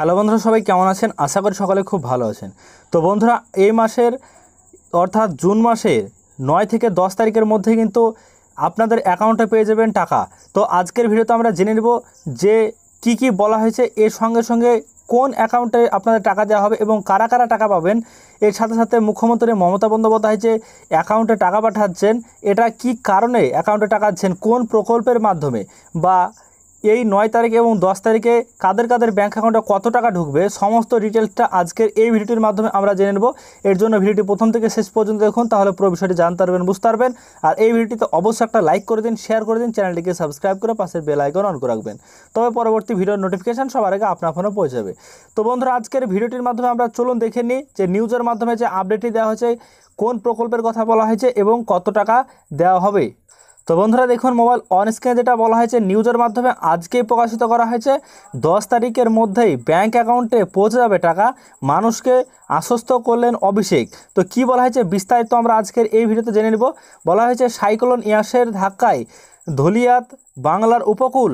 hello বন্ধুরা সবাই কেমন আছেন আশা করি সকালে খুব ভালো আছেন তো বন্ধুরা এই মাসের অর্থাৎ জুন মাসের নয় থেকে দশ তারিখের মধ্যে কিন্তু আপনাদের অ্যাকাউন্টে পেয়ে যাবেন টাকা তো আজকের ভিডিওতে আমরা জেনে নেব যে কি কি বলা হয়েছে এর সঙ্গে সঙ্গে কোন অ্যাকাউন্টে আপনাদের টাকা দেওয়া হবে এবং কারা কারা টাকা পাবেন এর সাথে সাথে মুখ্যমন্ত্রী মমতা বন্দ্যোপাধ্যায় যে অ্যাকাউন্টে টাকা পাঠাচ্ছেন এটা কি কারণে অ্যাকাউন্টে টাকা দিচ্ছেন কোন প্রকল্পের মাধ্যমে বা এই নয় তারিখ এবং দশ তারিখে কাদের কাদের ব্যাঙ্ক অ্যাকাউন্টে কত টাকা ঢুকবে সমস্ত ডিটেলসটা আজকের এই ভিডিওটির মাধ্যমে আমরা জেনে নেব এর জন্য ভিডিওটি প্রথম থেকে শেষ পর্যন্ত দেখুন তাহলে পুরো বিষয়টি জানতে পারবেন বুঝতে পারবেন আর এই ভিডিওটিতে অবশ্যই একটা লাইক করে দিন শেয়ার করে দিন চ্যানেলটিকে সাবস্ক্রাইব করে পাশের বেল আইকন অন করে রাখবেন তবে পরবর্তী ভিডিওর নোটিফিকেশান সবার আগে আপনার ফোনে পৌঁছাবে তো বন্ধুরা আজকের ভিডিওটির মাধ্যমে আমরা চলুন দেখে নিই যে নিউজের মাধ্যমে যে আপডেটটি দেওয়া হয়েছে কোন প্রকল্পের কথা বলা হয়েছে এবং কত টাকা দেওয়া হবে তো বন্ধুরা দেখুন মোবাইল অন স্ক্রিনে যেটা বলা হয়েছে নিউজের মাধ্যমে আজকেই প্রকাশিত করা হয়েছে দশ তারিখের মধ্যেই ব্যাংক অ্যাকাউন্টে পৌঁছে যাবে টাকা মানুষকে আশ্বস্ত করলেন অভিষেক তো কি বলা হয়েছে বিস্তারিত আমরা আজকের এই ভিডিওতে জেনে নেব বলা হয়েছে সাইক্লোন ইয়াসের ধাক্কায় ধলিয়াত বাংলার উপকূল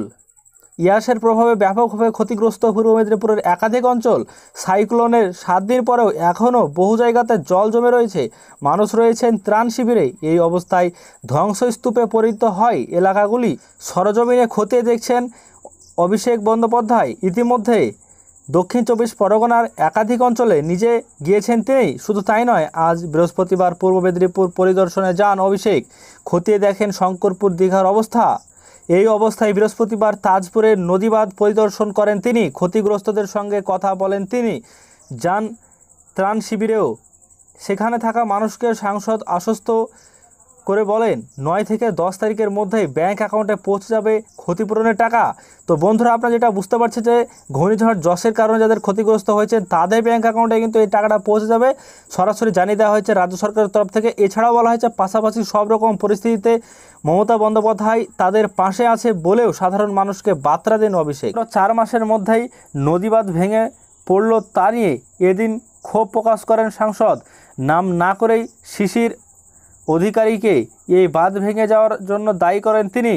ইয়াসের প্রভাবে ব্যাপকভাবে ক্ষতিগ্রস্ত পূর্ব মেদিনীপুরের একাধিক অঞ্চল সাইক্লোনের সাত দিন পরেও এখনও বহু জায়গাতে জল জমে রয়েছে মানুষ রয়েছেন ত্রাণ শিবিরে এই অবস্থায় ধ্বংসস্তূপে পরিণত হয় এলাকাগুলি সরজমিনে খতিয়ে দেখছেন অভিষেক বন্দ্যোপাধ্যায় ইতিমধ্যে দক্ষিণ চব্বিশ পরগনার একাধিক অঞ্চলে নিজে গিয়েছেন তিনি শুধু তাই নয় আজ বৃহস্পতিবার পূর্ব মেদিনীপুর পরিদর্শনে যান অভিষেক খতিয়ে দেখেন শঙ্করপুর দীঘার অবস্থা এই অবস্থায় বৃহস্পতিবার তাজপুরের নদীবাদ পরিদর্শন করেন তিনি ক্ষতিগ্রস্তদের সঙ্গে কথা বলেন তিনি যান ত্রাণ শিবিরেও সেখানে থাকা মানুষকে সাংসদ আশ্বস্ত করে বলেন নয় থেকে দশ তারিখের মধ্যেই ব্যাংক অ্যাকাউন্টে পৌঁছে যাবে ক্ষতিপূরণের টাকা তো বন্ধুরা আপনারা যেটা বুঝতে পারছে যে ঘূর্ণিঝড় জশের কারণে যাদের ক্ষতিগ্রস্ত হয়েছে তাদের ব্যাংক অ্যাকাউন্টে কিন্তু এই টাকাটা পৌঁছে যাবে সরাসরি জানিয়ে দেওয়া হয়েছে রাজ্য সরকারের তরফ থেকে এছাড়াও বলা হয়েছে পাশাপাশি সব রকম পরিস্থিতিতে মমতা বন্দ্যোপাধ্যায় তাদের পাশে আছে বলেও সাধারণ মানুষকে বার্তা দেন অভিষেক চার মাসের মধ্যেই নদীবাদ ভেঙে পড়ল তা নিয়ে এদিন ক্ষোভ প্রকাশ করেন সাংসদ নাম না করেই শিশির অধিকারীকে এই বাঁধ ভেঙে যাওয়ার জন্য দায়ী করেন তিনি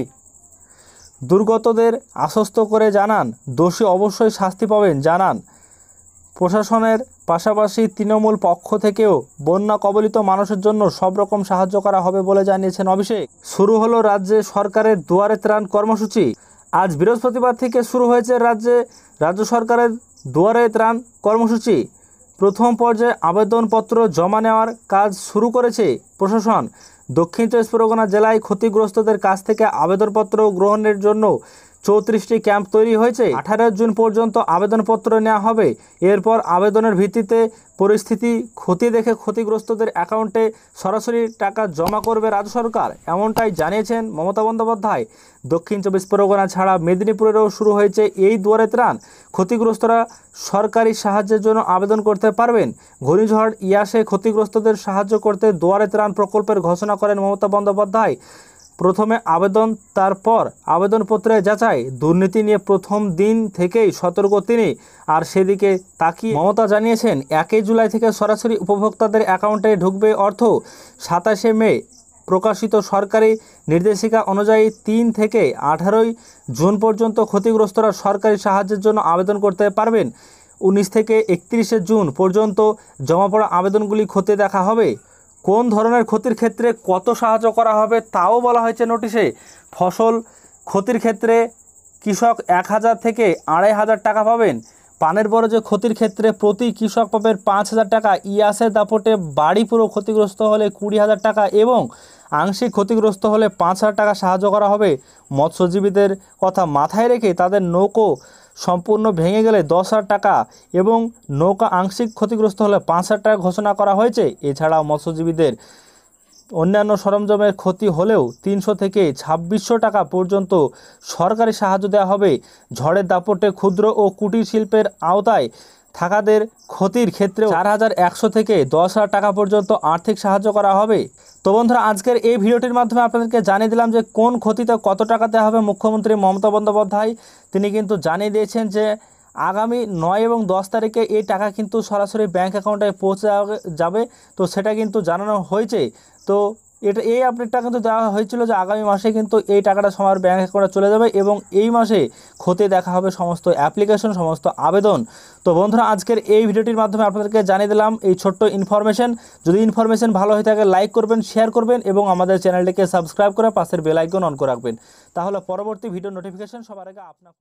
দুর্গতদের আশ্বস্ত করে জানান দোষী অবশ্যই শাস্তি পাবেন জানান প্রশাসনের পাশাপাশি তৃণমূল পক্ষ থেকেও বন্যা কবলিত মানুষের জন্য সব রকম সাহায্য করা হবে বলে জানিয়েছেন অভিষেক শুরু হলো রাজ্যে সরকারের দুয়ারে ত্রাণ কর্মসূচি আজ বৃহস্পতিবার থেকে শুরু হয়েছে রাজ্যে রাজ্য সরকারের দুয়ারে ত্রাণ কর্মসূচি প্রথম পর্যায়ে আবেদনপত্র জমা নেওয়ার কাজ শুরু করেছে প্রশাসন দক্ষিণ চব্বিশ পরগনা জেলায় ক্ষতিগ্রস্তদের কাছ থেকে আবেদনপত্র গ্রহণের জন্য চৌত্রিশটি ক্যাম্প তৈরি হয়েছে আঠারো জুন পর্যন্ত আবেদনপত্র নেওয়া হবে এরপর আবেদনের ভিত্তিতে পরিস্থিতি ক্ষতি দেখে ক্ষতিগ্রস্তদের অ্যাকাউন্টে সরাসরি টাকা জমা করবে রাজ্য সরকার এমনটাই জানিয়েছেন মমতা বন্দ্যোপাধ্যায় দক্ষিণ চব্বিশ পরগনা ছাড়া মেদিনীপুরেরও শুরু হয়েছে এই দুয়ারে ত্রাণ ক্ষতিগ্রস্তরা সরকারি সাহায্যের জন্য আবেদন করতে পারবেন ঘূর্ণিঝড় ইয়াসে ক্ষতিগ্রস্তদের সাহায্য করতে দুয়ারে ত্রাণ প্রকল্পের ঘোষণা করেন মমতা বন্দ্যোপাধ্যায় প্রথমে আবেদন তারপর আবেদনপত্রে যাচাই দুর্নীতি নিয়ে প্রথম দিন থেকেই সতর্ক তিনি আর সেদিকে তাকিয়ে মমতা জানিয়েছেন একই জুলাই থেকে সরাসরি উপভোক্তাদের অ্যাকাউন্টে ঢুকবে অর্থ সাতাশে মে প্রকাশিত সরকারি নির্দেশিকা অনুযায়ী তিন থেকে আঠারোই জুন পর্যন্ত ক্ষতিগ্রস্তরা সরকারি সাহায্যের জন্য আবেদন করতে পারবেন উনিশ থেকে একত্রিশে জুন পর্যন্ত জমা পড়া আবেদনগুলি ক্ষতি দেখা হবে কোন ধরনের ক্ষতির ক্ষেত্রে কত সাহায্য করা হবে তাও বলা হয়েছে নোটিশে ফসল ক্ষতির ক্ষেত্রে কৃষক এক হাজার থেকে আড়াই হাজার টাকা পাবেন পানের বড় যে ক্ষতির ক্ষেত্রে প্রতি কৃষক পাবেন পাঁচ হাজার টাকা ইয়াসের দাপটে বাড়ি পুরো ক্ষতিগ্রস্ত হলে কুড়ি হাজার টাকা এবং আংশিক ক্ষতিগ্রস্ত হলে পাঁচ হাজার টাকা সাহায্য করা হবে মৎস্যজীবীদের কথা মাথায় রেখে তাদের নৌকো সম্পূর্ণ ভেঙে গেলে দশ হাজার টাকা এবং নৌকা আংশিক ক্ষতিগ্রস্ত হলে পাঁচ হাজার টাকা ঘোষণা করা হয়েছে এছাড়া মৎস্যজীবীদের অন্যান্য সরঞ্জামের ক্ষতি হলেও তিনশো থেকে ছাব্বিশশো টাকা পর্যন্ত সরকারি সাহায্য দেওয়া হবে ঝড়ের দাপটে ক্ষুদ্র ও কুটির শিল্পের আওতায় থাকাদের ক্ষতির ক্ষেত্রে চার হাজার একশো থেকে দশ হাজার টাকা পর্যন্ত আর্থিক সাহায্য করা হবে তো বন্ধুরা আজকের এই ভিডিওটির মাধ্যমে আপনাদেরকে জানিয়ে দিলাম যে কোন ক্ষতিতে কত টাকা দেওয়া হবে মুখ্যমন্ত্রী মমতা বন্দ্যোপাধ্যায় তিনি কিন্তু জানিয়ে দিয়েছেন যে আগামী নয় এবং দশ তারিখে এই টাকা কিন্তু সরাসরি ব্যাঙ্ক অ্যাকাউন্টে পৌঁছে যাবে তো সেটা কিন্তু জানানো হয়েছে তো এটা এই আপডেটটা কিন্তু দেওয়া হয়েছিল যে আগামী মাসে কিন্তু এই টাকাটা সবার ব্যাঙ্ক অ্যাকাউন্টে চলে যাবে এবং এই মাসে ক্ষতি দেখা হবে সমস্ত অ্যাপ্লিকেশন সমস্ত আবেদন তো বন্ধুরা আজকের এই ভিডিওটির মাধ্যমে আপনাদেরকে জানিয়ে দিলাম এই ছোট্ট ইনফরমেশন যদি ইনফরমেশন ভালো হয়ে থাকে লাইক করবেন শেয়ার করবেন এবং আমাদের চ্যানেলটিকে সাবস্ক্রাইব করে পাশের বেলাইকন অন করে রাখবেন তাহলে পরবর্তী ভিডিও নোটিফিকেশন সবার আগে আপনার